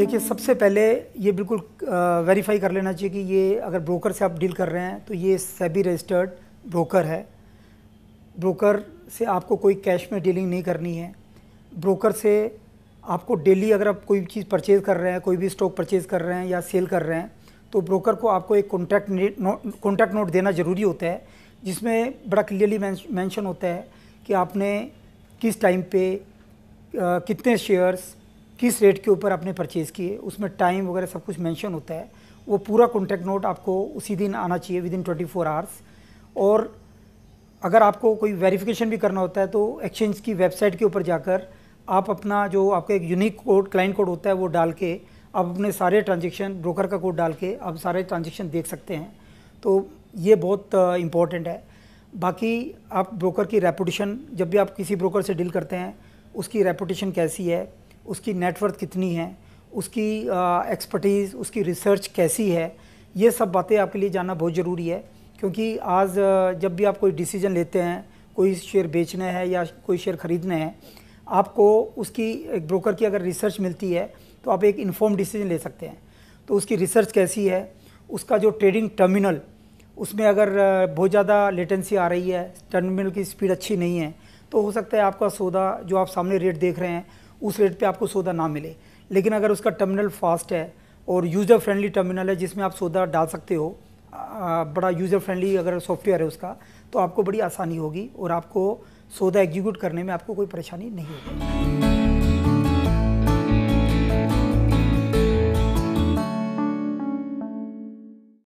देखिए सबसे पहले ये बिल्कुल वेरीफाई कर लेना चाहिए कि ये अगर ब्रोकर से आप डील कर रहे हैं तो ये सेबी रजिस्टर्ड ब्रोकर है ब्रोकर से आपको कोई कैश में डीलिंग नहीं करनी है ब्रोकर से आपको डेली अगर आप कोई चीज़ परचेज़ कर रहे हैं कोई भी स्टॉक परचेज़ कर रहे हैं या सेल कर रहे हैं तो ब्रोकर को आपको एक कॉन्ट्रैक्ट कॉन्ट्रैक्ट नोट देना ज़रूरी होता है जिसमें बड़ा क्लियरली मेंशन होता है कि आपने किस टाइम पे आ, कितने शेयर्स किस रेट के ऊपर आपने परचेज़ किए उसमें टाइम वगैरह सब कुछ मेंशन होता है वो पूरा कॉन्ट्रैक्ट नोट आपको उसी दिन आना चाहिए within twenty four hours और अगर आपको कोई वेरिफिकेशन भी करना होता है तो एक्सचेंज की वेबसाइट के ऊपर जाकर आप अपना जो आपका एक यूनिक कोड क्लाइंट कोड होता है वो डाल के आप अपने सारे ट्रांजेक्शन ब्रोकर का कोड डाल के आप सारे ट्रांजेक्शन देख सकते हैं तो ये बहुत इम्पॉर्टेंट है बाकी आप ब्रोकर की रेपूटेशन जब भी आप किसी ब्रोकर से डील करते हैं उसकी रेपूटेशन कैसी है उसकी नेटवर्थ कितनी है उसकी एक्सपर्टीज़ उसकी रिसर्च कैसी है ये सब बातें आपके लिए जानना बहुत ज़रूरी है क्योंकि आज जब भी आप कोई डिसीजन लेते हैं कोई शेयर बेचना है या कोई शेयर ख़रीदना है आपको उसकी एक ब्रोकर की अगर रिसर्च मिलती है तो आप एक इन्फॉर्म डिसीजन ले सकते हैं तो उसकी रिसर्च कैसी है उसका जो ट्रेडिंग टर्मिनल उसमें अगर बहुत ज़्यादा लेटेंसी आ रही है टर्मिनल की स्पीड अच्छी नहीं है तो हो सकता है आपका सौदा जो आप सामने रेट देख रहे हैं उस रेट पे आपको सौदा ना मिले लेकिन अगर उसका टर्मिनल फास्ट है और यूज़र फ्रेंडली टर्मिनल है जिसमें आप सौदा डाल सकते हो आ, बड़ा यूज़र फ्रेंडली अगर सॉफ्टवेयर है उसका तो आपको बड़ी आसानी होगी और आपको सौदा एग्जीक्यूट करने में आपको कोई परेशानी नहीं होगी